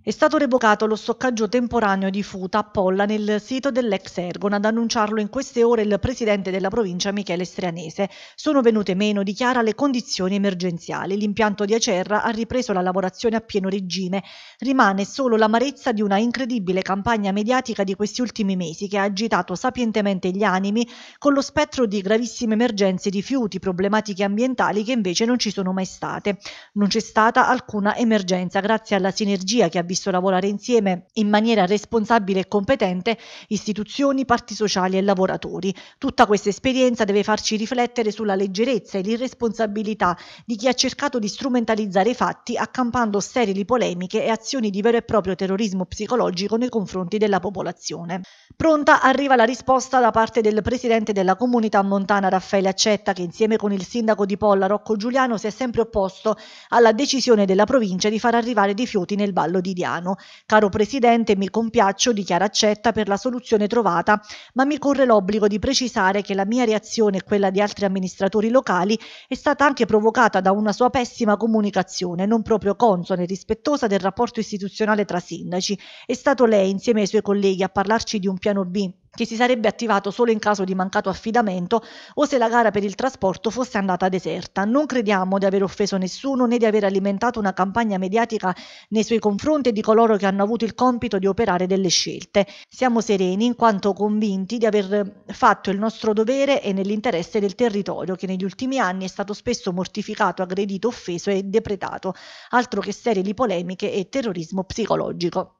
È stato revocato lo stoccaggio temporaneo di Futa a Polla nel sito dell'ex Ergon, ad annunciarlo in queste ore il presidente della provincia Michele Strianese. Sono venute meno, dichiara, le condizioni emergenziali. L'impianto di Acerra ha ripreso la lavorazione a pieno regime. Rimane solo l'amarezza di una incredibile campagna mediatica di questi ultimi mesi che ha agitato sapientemente gli animi con lo spettro di gravissime emergenze di rifiuti, problematiche ambientali che invece non ci sono mai state. Non c'è stata alcuna emergenza grazie alla sinergia che ha visto lavorare insieme in maniera responsabile e competente istituzioni, parti sociali e lavoratori. Tutta questa esperienza deve farci riflettere sulla leggerezza e l'irresponsabilità di chi ha cercato di strumentalizzare i fatti accampando sterili polemiche e azioni di vero e proprio terrorismo psicologico nei confronti della popolazione. Pronta arriva la risposta da parte del presidente della comunità montana Raffaele Accetta che insieme con il sindaco di Polla Rocco Giuliano si è sempre opposto alla decisione della provincia di far arrivare dei rifiuti nel ballo di quotidiano. Caro Presidente, mi compiaccio di Chiara Accetta per la soluzione trovata, ma mi corre l'obbligo di precisare che la mia reazione e quella di altri amministratori locali è stata anche provocata da una sua pessima comunicazione, non proprio consona e rispettosa del rapporto istituzionale tra sindaci. È stato lei, insieme ai suoi colleghi, a parlarci di un piano B che si sarebbe attivato solo in caso di mancato affidamento o se la gara per il trasporto fosse andata deserta. Non crediamo di aver offeso nessuno né di aver alimentato una campagna mediatica nei suoi confronti e di coloro che hanno avuto il compito di operare delle scelte. Siamo sereni in quanto convinti di aver fatto il nostro dovere e nell'interesse del territorio che negli ultimi anni è stato spesso mortificato, aggredito, offeso e depretato, altro che serie di polemiche e terrorismo psicologico.